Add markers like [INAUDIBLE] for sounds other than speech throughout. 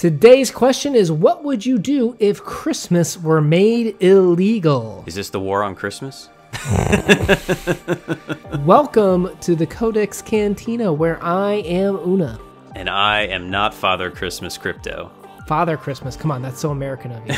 Today's question is what would you do if Christmas were made illegal? Is this the war on Christmas? [LAUGHS] Welcome to the Codex Cantina where I am Una. And I am not Father Christmas Crypto. Father Christmas. Come on, that's so American of you.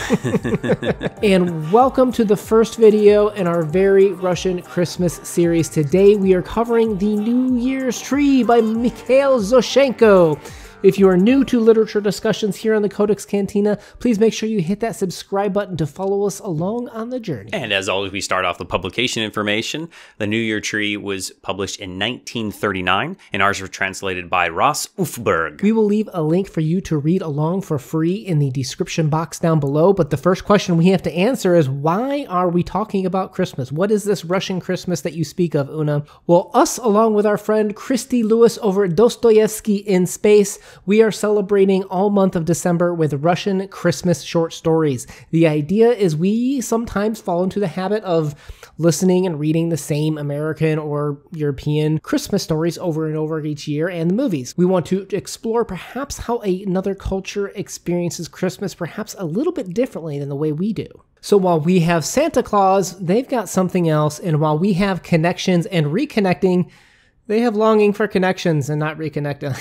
[LAUGHS] [LAUGHS] and welcome to the first video in our very Russian Christmas series. Today we are covering The New Year's Tree by Mikhail Zoshenko. If you are new to literature discussions here on the Codex Cantina, please make sure you hit that subscribe button to follow us along on the journey. And as always, we start off with publication information. The New Year Tree was published in 1939, and ours were translated by Ross Ufberg. We will leave a link for you to read along for free in the description box down below. But the first question we have to answer is why are we talking about Christmas? What is this Russian Christmas that you speak of, Una? Well, us, along with our friend Christy Lewis over at Dostoevsky in Space, we are celebrating all month of December with Russian Christmas short stories. The idea is we sometimes fall into the habit of listening and reading the same American or European Christmas stories over and over each year and the movies. We want to explore perhaps how another culture experiences Christmas perhaps a little bit differently than the way we do. So while we have Santa Claus, they've got something else. And while we have connections and reconnecting, they have longing for connections and not reconnecting.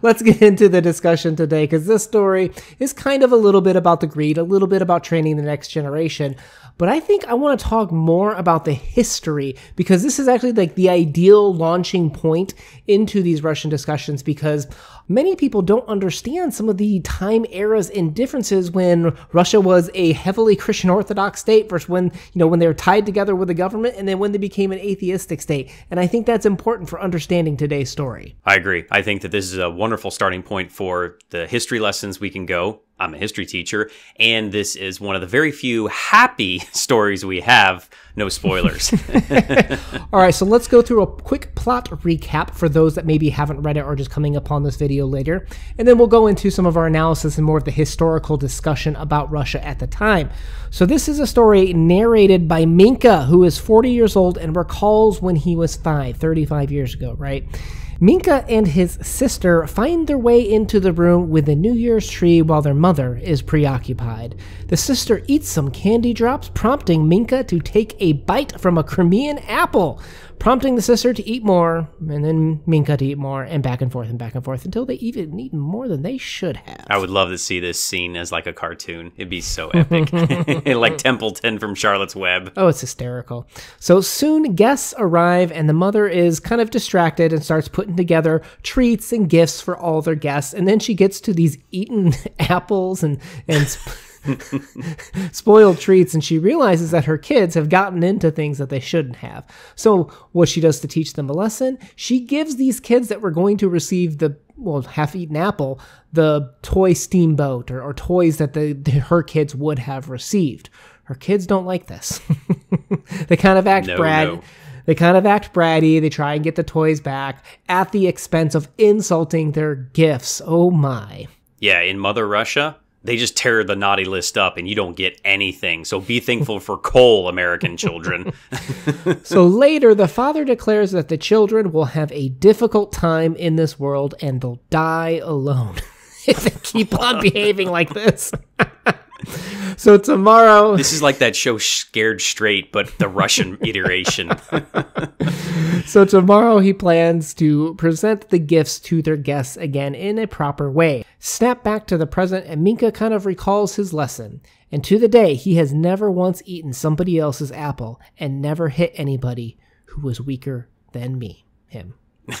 [LAUGHS] Let's get into the discussion today because this story is kind of a little bit about the greed, a little bit about training the next generation. But I think I want to talk more about the history because this is actually like the ideal launching point into these Russian discussions because many people don't understand some of the time eras and differences when Russia was a heavily Christian Orthodox state versus when, you know, when they were tied together with the government and then when they became an atheistic state. And I think that's important for understanding today's story. I agree. I think that this is a wonderful starting point for the history lessons we can go I'm a history teacher, and this is one of the very few happy [LAUGHS] stories we have. No spoilers. [LAUGHS] All right, so let's go through a quick plot recap for those that maybe haven't read it or just coming upon this video later. And then we'll go into some of our analysis and more of the historical discussion about Russia at the time. So, this is a story narrated by Minka, who is 40 years old and recalls when he was five, 35 years ago, right? Minka and his sister find their way into the room with the New Year's tree while their mother is preoccupied. The sister eats some candy drops, prompting Minka to take a bite from a Crimean apple, prompting the sister to eat more, and then Minka to eat more, and back and forth and back and forth until they even eat more than they should have. I would love to see this scene as like a cartoon. It'd be so epic. [LAUGHS] [LAUGHS] like Templeton from Charlotte's Web. Oh, it's hysterical. So soon guests arrive, and the mother is kind of distracted and starts putting together treats and gifts for all their guests. And then she gets to these eaten [LAUGHS] apples and. and [LAUGHS] spoiled treats, and she realizes that her kids have gotten into things that they shouldn't have. So, what she does to teach them a lesson, she gives these kids that were going to receive the well, half eaten apple, the toy steamboat or, or toys that the, the, her kids would have received. Her kids don't like this. [LAUGHS] they kind of act no, Brad. No. They kind of act bratty. They try and get the toys back at the expense of insulting their gifts. Oh my. Yeah, in Mother Russia, they just tear the naughty list up and you don't get anything. So be thankful for coal, American children. [LAUGHS] so later, the father declares that the children will have a difficult time in this world and they'll die alone [LAUGHS] if they keep on behaving like this. [LAUGHS] So tomorrow. [LAUGHS] This is like that show Scared Straight, but the Russian [LAUGHS] iteration. so tomorrow he plans to present the gifts to their guests again in a proper way. Snap back to the present, and Minka kind of recalls his lesson. And to the day, he has never once eaten somebody else's apple and never hit anybody who was weaker than me, him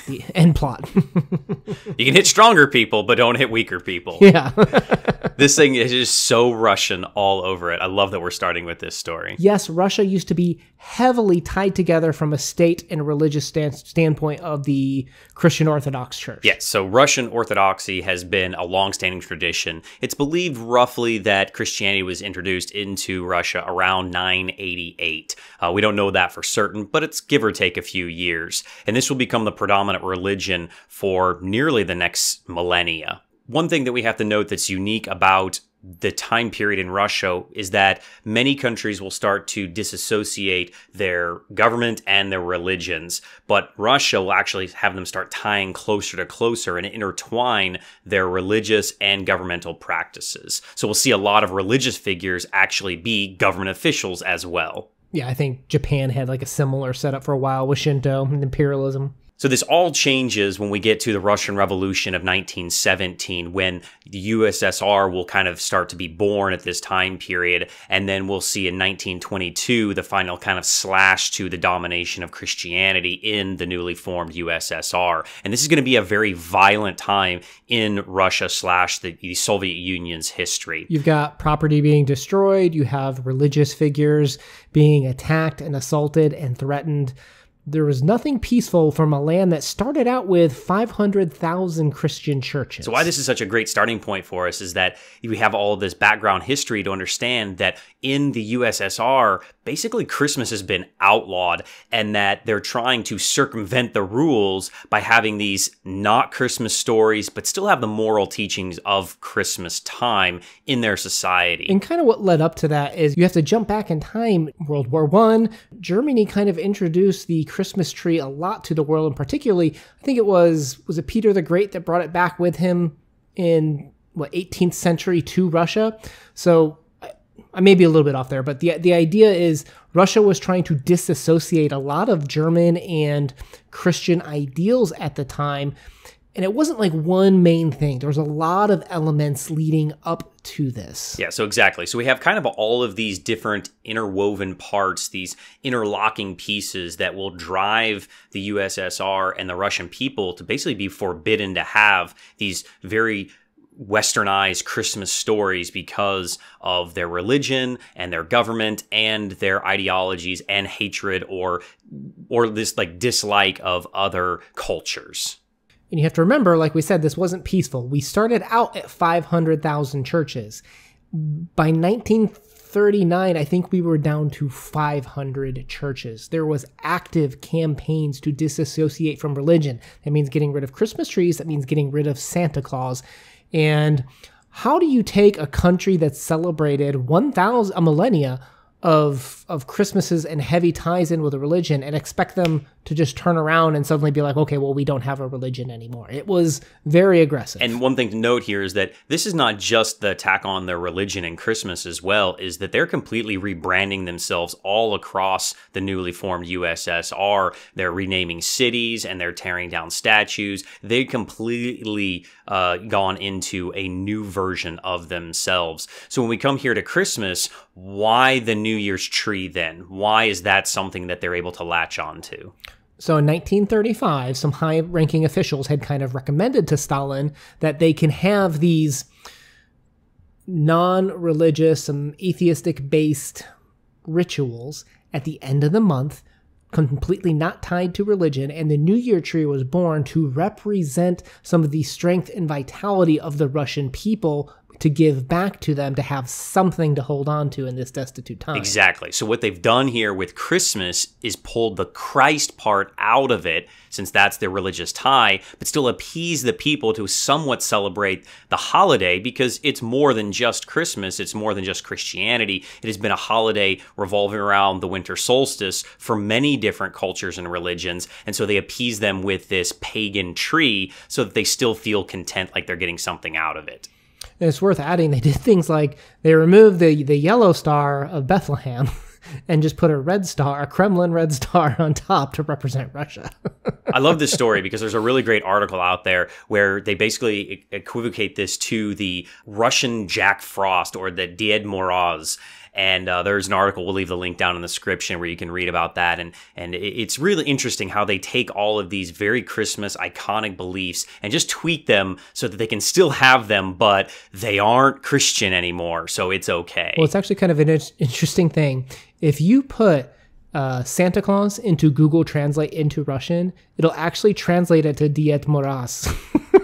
the [LAUGHS] end plot. you can hit stronger people, but don't hit weaker people. [LAUGHS] Yeah. [LAUGHS] this thing is just so Russian all over it. I love that we're starting with this story. Yes, Russia used to be heavily tied together from a state and religious stand- standpoint of the Christian Orthodox Church. Yes, so Russian Orthodoxy has been a long-standing tradition. It's believed roughly that Christianity was introduced into Russia around 988. Uh, we don't know that for certain, but it's give or take a few years. And this will become the predominant dominant religion for nearly the next millennia. One thing that we have to note that's unique about the time period in Russia is that many countries will start to disassociate their government and their religions, but Russia will actually have them start tying closer to closer and intertwine their religious and governmental practices. So we'll see a lot of religious figures actually be government officials as well. Yeah, I think Japan had like a similar setup for a while with Shinto and imperialism. So this all changes when we get to the Russian Revolution of 1917, when the USSR will kind of start to be born at this time period. And then we'll see in 1922 the final kind of slash to the domination of Christianity in the newly formed USSR. And this is going to be a very violent time in Russia slash the, Soviet Union's history. You've got property being destroyed. You have religious figures being attacked and assaulted and threatened there was nothing peaceful from a land that started out with 500,000 Christian churches. So, why this is such a great starting point for us is that we have all this background history to understand that in the USSR, basically Christmas has been outlawed and that they're trying to circumvent the rules by having these not Christmas stories, but still have the moral teachings of Christmas time in their society. And kind of what led up to that is you have to jump back in time. World War One, Germany kind of introduced the Christmas tree a lot to the world, and particularly, I think it was was it Peter the Great that brought it back with him in what 18th century to Russia. So I may be a little bit off there, but the the idea is Russia was trying to disassociate a lot of German and Christian ideals at the time, and it wasn't like one main thing. There was a lot of elements leading up to this. Yeah, so exactly. So we have kind of all of these different interwoven parts, these interlocking pieces that will drive the USSR and the Russian people to basically be forbidden to have these very westernized Christmas stories because of their religion and their government and their ideologies and hatred or or this like dislike of other cultures. And you have to remember like we said this wasn't peaceful. We started out at 500,000 churches. By 1939, I think we were down to 500 churches. There was active campaigns to disassociate from religion. That means getting rid of Christmas trees, that means getting rid of Santa Claus and how do you take a country that's celebrated 1,000 a millennia of of Christmases and heavy ties in with a religion and expect them to just turn around and suddenly be like, okay, well, we don't have a religion anymore. It was very aggressive. And one thing to note here is that this is not just the attack on their religion and Christmas as well, is that they're completely rebranding themselves all across the newly formed USSR. They're renaming cities and they're tearing down statues. They completely uh, gone into a new version of themselves. So when we come here to Christmas, why the New Year's tree then? Why is that something that they're able to latch on to? So in 1935, some high ranking officials had kind of recommended to Stalin that they can have these non religious and atheistic based rituals at the end of the month, completely not tied to religion. And the New Year tree was born to represent some of the strength and vitality of the Russian people to give back to them to have something to hold on to in this destitute time. Exactly. So, what they've done here with Christmas is pulled the Christ part out of it, since that's their religious tie, but still appease the people to somewhat celebrate the holiday because it's more than just Christmas, it's more than just Christianity. It has been a holiday revolving around the winter solstice for many different cultures and religions. And so, they appease them with this pagan tree so that they still feel content like they're getting something out of it. And it's worth adding they did things like they removed the the yellow star of Bethlehem [LAUGHS] and just put a red star, a Kremlin red star on top to represent Russia. [LAUGHS] I love this story because there's a really great article out there where they basically equivocate this to the Russian Jack Frost or the Died Moroz and uh, there's an article we'll leave the link down in the description where you can read about that and and it's really interesting how they take all of these very christmas iconic beliefs and just tweak them so that they can still have them but they aren't christian anymore so it's okay well it's actually kind of an interesting thing if you put uh, Santa Claus into Google Translate into Russian, it'll actually translate it to Diet Moras. [LAUGHS]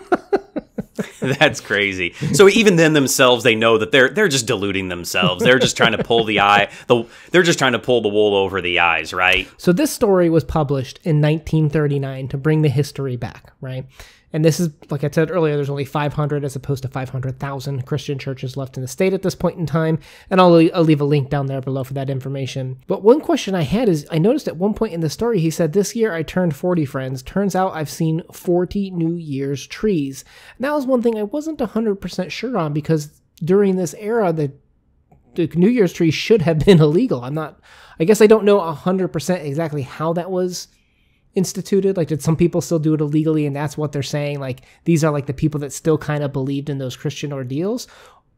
[LAUGHS] That's crazy. So even then themselves, they know that they're they're just deluding themselves. They're just trying to pull the eye. The they're just trying to pull the wool over the eyes, right? So this story was published in 1939 to bring the history back, right? And this is, like I said earlier, there's only 500 as opposed to 500,000 Christian churches left in the state at this point in time. And I'll, I'll leave a link down there below for that information. But one question I had is I noticed at one point in the story, he said, This year I turned 40 friends. Turns out I've seen 40 New Year's trees. And that was one thing I wasn't 100% sure on because during this era, the the New Year's tree should have been [LAUGHS] illegal. I'm not, I guess I don't know 100% exactly how that was instituted? Like, did some people still do it illegally, and that's what they're saying? Like, these are like the people that still kind of believed in those Christian ordeals?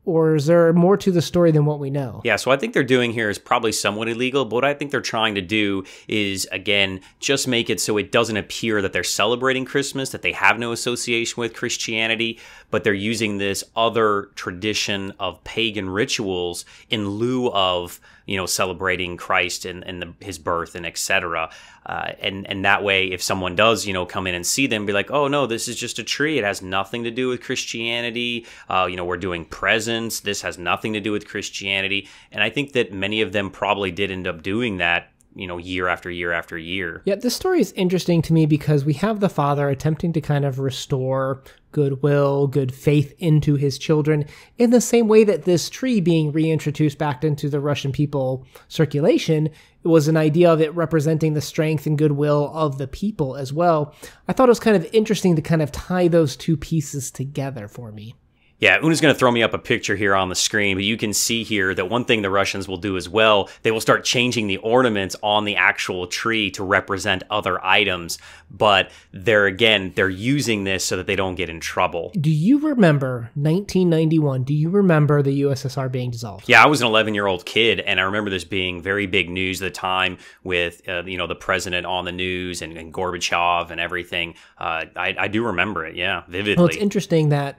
Or is there more to the story than what we know? Yeah, so I think they're doing here is probably somewhat illegal, but what I think they're trying to do is, again, just make it so it doesn't appear that they're celebrating Christmas, that they have no association with Christianity, but they're using this other tradition of pagan rituals in lieu of you know, celebrating Christ and, and the, his birth and etc. Uh, and and that way, if someone does, you know, come in and see them, be like, oh no, this is just a tree. It has nothing to do with Christianity. Uh, you know, we're doing presents. This has nothing to do with Christianity. And I think that many of them probably did end up doing that you know year after year after year. Yeah, this story is interesting to me because we have the father attempting to kind of restore goodwill, good faith into his children in the same way that this tree being reintroduced back into the Russian people circulation was an idea of it representing the strength and goodwill of the people as well. I thought it was kind of interesting to kind of tie those two pieces together for me. Yeah, Una's going to throw me up a picture here on the screen, but you can see here that one thing the Russians will do as well, they will start changing the ornaments on the actual tree to represent other items. But they're, again, they're using this so that they don't get in trouble. Do you remember 1991? Do you remember the USSR being dissolved? Yeah, I was an 11 year old kid, and I remember this being very big news at the time with, uh, you know, the president on the news and, and Gorbachev and everything. Uh, I, I, do remember it, yeah, vividly. Well, it's interesting that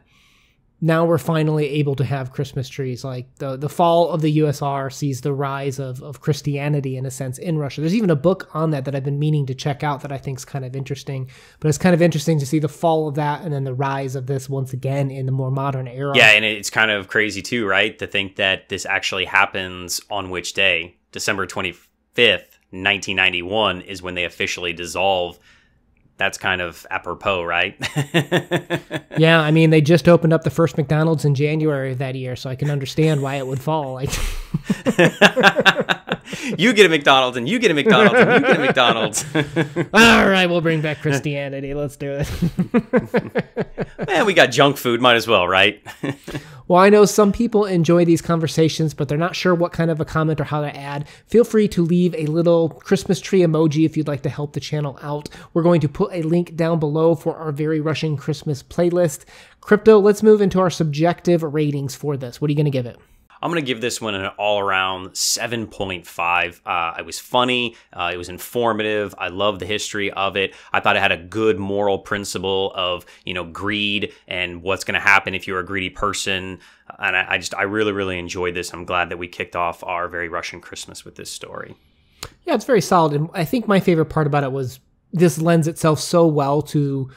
now we're finally able to have Christmas trees. Like the the fall of the USSR sees the rise of of Christianity in a sense in Russia. There's even a book on that that I've been meaning to check out that I think is kind of interesting. But it's kind of interesting to see the fall of that and then the rise of this once again in the more modern era. Yeah, and it's kind of crazy too, right? To think that this actually happens on which day, December twenty fifth, nineteen ninety one, is when they officially dissolve that's kind of apropos, right? [LAUGHS] yeah, I mean, they just opened up the first McDonald's in January of that year, so I can understand why it would fall. Like you get a McDonald's and you get a McDonald's and you get a McDonald's. [LAUGHS] All right, we'll bring back Christianity. Let's do it. [LAUGHS] Man, we got junk food. Might as well, right? [LAUGHS] well, I know some people enjoy these conversations, but they're not sure what kind of a comment or how to add. Feel free to leave a little Christmas tree emoji if you'd like to help the channel out. We're going to put a link down below for our very rushing Christmas playlist. Crypto, let's move into our subjective ratings for this. What are you going to give it? I'm going to give this one an all around 7.5. Uh, it was funny. Uh, it was informative. I love the history of it. I thought it had a good moral principle of, you know, greed and what's going to happen if you're a greedy person. And I, I just, I really, really enjoyed this. I'm glad that we kicked off our very Russian Christmas with this story. Yeah, it's very solid. And I think my favorite part about it was this lends itself so well to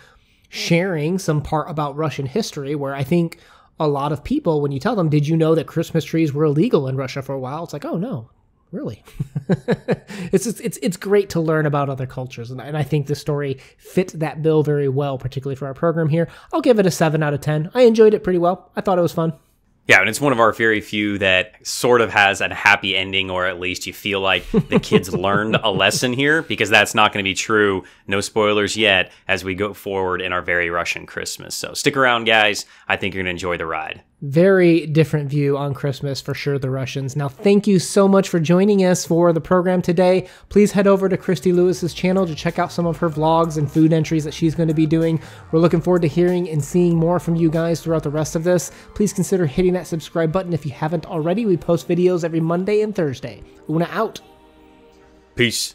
sharing some part about Russian history where I think a lot of people, when you tell them, did you know that Christmas trees were illegal in Russia for a while? It's like, oh no, really. [LAUGHS] it's, just, it's, it's great to learn about other cultures. And, and I think this story fit that bill very well, particularly for our program here. I'll give it a 7 out of 10. I enjoyed it pretty well. I thought it was fun. Yeah, and it's one of our very few that sort of has a happy ending, or at least you feel like the kids [LAUGHS] learned a lesson here, because that's not going to be true. No spoilers yet as we go forward in our very Russian Christmas. So stick around, guys. I think you're going to enjoy the ride very different view on Christmas for sure, the Russians. Now, thank you so much for joining us for the program today. Please head over to Christy Lewis's channel to check out some of her vlogs and food entries that she's going to be doing. We're looking forward to hearing and seeing more from you guys throughout the rest of this. Please consider hitting that subscribe button if you haven't already. We post videos every Monday and Thursday. Una out. Peace.